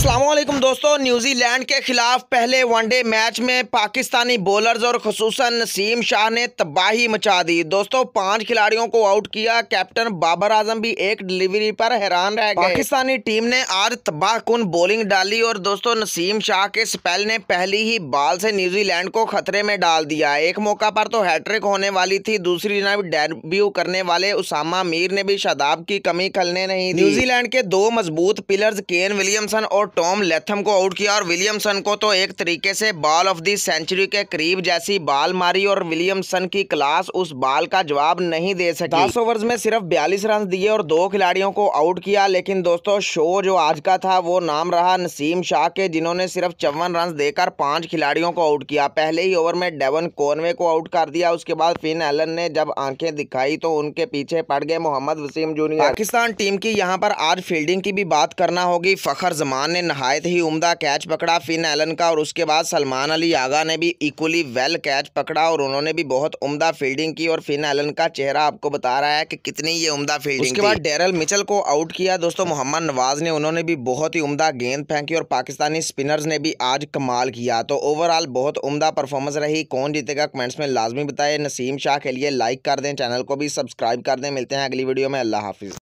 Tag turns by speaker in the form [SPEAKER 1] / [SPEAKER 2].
[SPEAKER 1] असलम दोस्तों न्यूजीलैंड के खिलाफ पहले वनडे मैच में पाकिस्तानी बॉलर्स और खसूस नसीम शाह ने तबाही मचा दी दोस्तों पांच खिलाड़ियों को आउट किया कैप्टन बाबर आजम भी एक डिलीवरी पर हैरान रह गए पाकिस्तानी टीम ने आज तबाहकुन बॉलिंग डाली और दोस्तों नसीम शाह के स्पेल ने पहली ही बाल से न्यूजीलैंड को खतरे में डाल दिया एक मौका पर तो हैट्रिक होने वाली थी दूसरी जनाब डेब्यू करने वाले उसामा मीर ने भी शादाब की कमी खलने नहीं न्यूजीलैंड के दो मजबूत पिलर्स केन विलियमसन और टॉम लेथम को आउट किया और विलियमसन को तो एक तरीके से बॉल ऑफ दी सेंचुरी के करीब जैसी बॉल मारी और विलियमसन की क्लास उस बॉल का जवाब नहीं दे सकी दस ओवर्स में सिर्फ बयालीस रन दिए और दो खिलाड़ियों को आउट किया लेकिन दोस्तों शो जो आज का था वो नाम रहा नसीम शाह के जिन्होंने सिर्फ चौवन रन देकर पांच खिलाड़ियों को आउट किया पहले ही ओवर में डेवन कोनवे को आउट कर दिया उसके बाद फिन एलन ने जब आंखें दिखाई तो उनके पीछे पड़ गए मोहम्मद वसीम जूनियर पाकिस्तान टीम की यहाँ पर आज फील्डिंग की भी बात करना होगी फखर जमान ने ने नहायत ही उम्दा कैच पकड़ा फिन एलन का और उसके बाद सलमान अली आगा ने भी इक्वली वेल कैच पकड़ा और उन्होंने भी बहुत उम्दा फील्डिंग की और फिन एलन का चेहरा आपको बता रहा है कि कितनी ये उम्दा फील्डिंग उसके बाद डेरल मिचल को आउट किया दोस्तों मोहम्मद नवाज ने उन्होंने भी बहुत ही उम्दा गेंद फेंकी और पाकिस्तानी स्पिनर्स ने भी आज कमाल किया तो ओवरऑल बहुत उम्दा परफॉर्मेंस रही कौन जीतेगा कमेंट्स में लाजमी बताए नसीम शाह के लिए लाइक कर दें चैनल को भी सब्सक्राइब कर दें मिलते हैं अगली वीडियो में अल्लाह हाफिज़